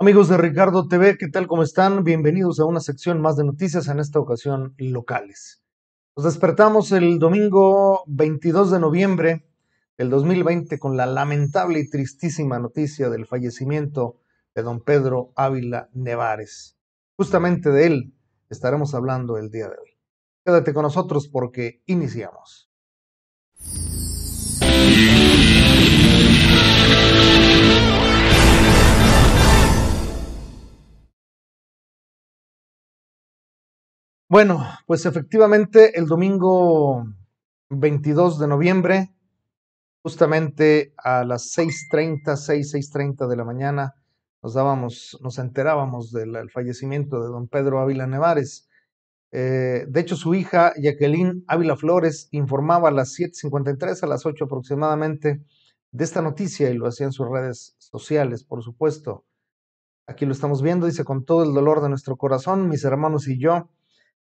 Amigos de Ricardo TV, ¿qué tal? ¿Cómo están? Bienvenidos a una sección más de noticias, en esta ocasión locales. Nos despertamos el domingo 22 de noviembre del 2020 con la lamentable y tristísima noticia del fallecimiento de don Pedro Ávila Nevares. Justamente de él estaremos hablando el día de hoy. Quédate con nosotros porque iniciamos. Bueno, pues efectivamente el domingo 22 de noviembre, justamente a las 6.30, 6.30 de la mañana, nos dábamos, nos enterábamos del, fallecimiento de don Pedro Ávila Nevares. Eh, de hecho, su hija, Jacqueline Ávila Flores, informaba a las 7.53, a las 8 aproximadamente, de esta noticia y lo hacía en sus redes sociales, por supuesto. Aquí lo estamos viendo, dice, con todo el dolor de nuestro corazón, mis hermanos y yo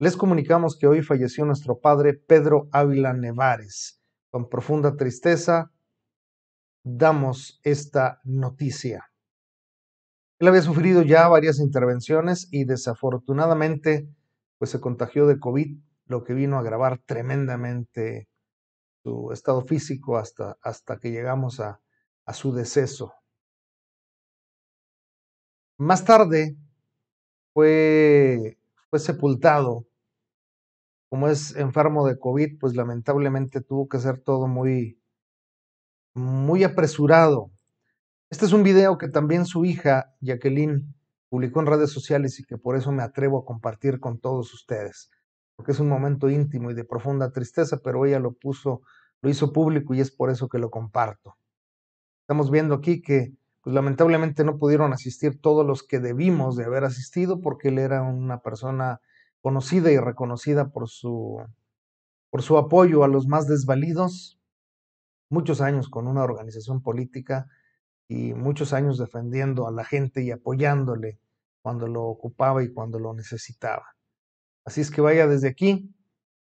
les comunicamos que hoy falleció nuestro padre Pedro Ávila Nevares. Con profunda tristeza damos esta noticia. Él había sufrido ya varias intervenciones y desafortunadamente pues se contagió de COVID, lo que vino a agravar tremendamente su estado físico hasta, hasta que llegamos a, a su deceso. Más tarde fue, fue sepultado como es enfermo de COVID, pues lamentablemente tuvo que ser todo muy, muy apresurado. Este es un video que también su hija, Jacqueline, publicó en redes sociales y que por eso me atrevo a compartir con todos ustedes, porque es un momento íntimo y de profunda tristeza, pero ella lo puso, lo hizo público y es por eso que lo comparto. Estamos viendo aquí que pues lamentablemente no pudieron asistir todos los que debimos de haber asistido porque él era una persona conocida y reconocida por su, por su apoyo a los más desvalidos, muchos años con una organización política y muchos años defendiendo a la gente y apoyándole cuando lo ocupaba y cuando lo necesitaba. Así es que vaya desde aquí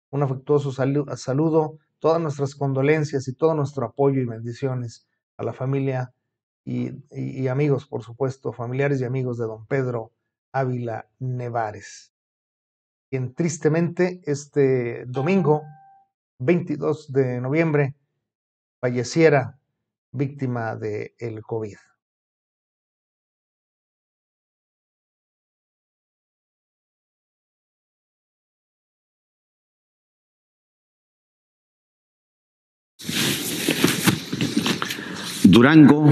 un afectuoso saludo, todas nuestras condolencias y todo nuestro apoyo y bendiciones a la familia y, amigos, por supuesto, familiares y amigos de don Pedro Ávila Nevares quien tristemente este domingo 22 de noviembre falleciera víctima del COVID. Durango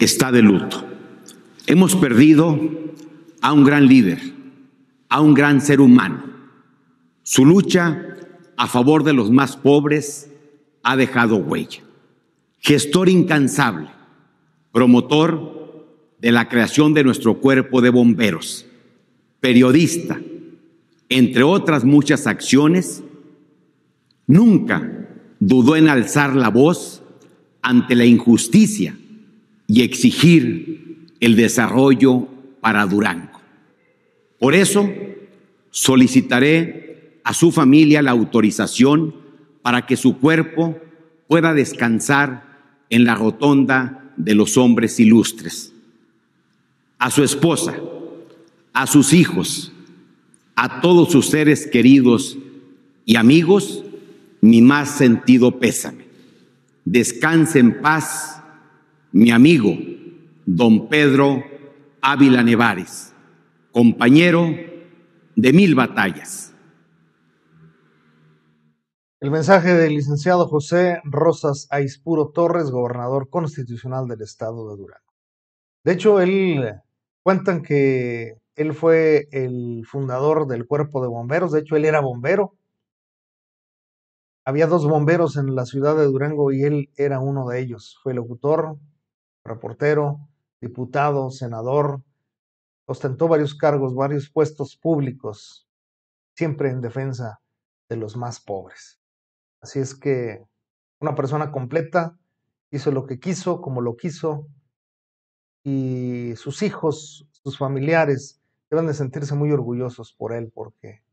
está de luto. Hemos perdido a un gran líder a un gran ser humano. Su lucha a favor de los más pobres ha dejado huella. Gestor incansable, promotor de la creación de nuestro cuerpo de bomberos, periodista, entre otras muchas acciones, nunca dudó en alzar la voz ante la injusticia y exigir el desarrollo para Durán. Por eso solicitaré a su familia la autorización para que su cuerpo pueda descansar en la rotonda de los hombres ilustres. A su esposa, a sus hijos, a todos sus seres queridos y amigos, mi más sentido pésame. Descanse en paz, mi amigo, don Pedro Ávila Nevares compañero de mil batallas. El mensaje del licenciado José Rosas Aispuro Torres, gobernador constitucional del estado de Durango. De hecho, él eh, cuentan que él fue el fundador del cuerpo de bomberos, de hecho él era bombero. Había dos bomberos en la ciudad de Durango y él era uno de ellos. Fue locutor, reportero, diputado, senador, ostentó varios cargos, varios puestos públicos, siempre en defensa de los más pobres. Así es que una persona completa hizo lo que quiso, como lo quiso, y sus hijos, sus familiares, deben de sentirse muy orgullosos por él porque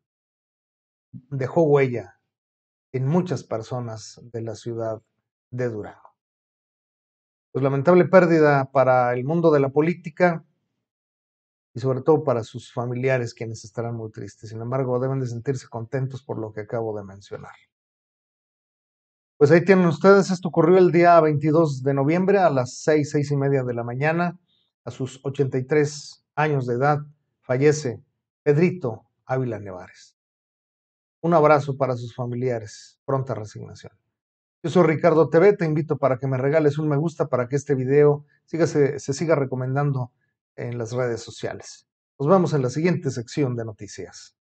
dejó huella en muchas personas de la ciudad de Durango. Pues lamentable pérdida para el mundo de la política, y sobre todo para sus familiares quienes estarán muy tristes. Sin embargo, deben de sentirse contentos por lo que acabo de mencionar. Pues ahí tienen ustedes, esto ocurrió el día 22 de noviembre a las 6, 6 y media de la mañana. A sus 83 años de edad fallece Pedrito Ávila Nevares. Un abrazo para sus familiares, pronta resignación. Yo soy Ricardo TV, te invito para que me regales un me gusta para que este video siga, se siga recomendando en las redes sociales. Nos vamos a la siguiente sección de noticias.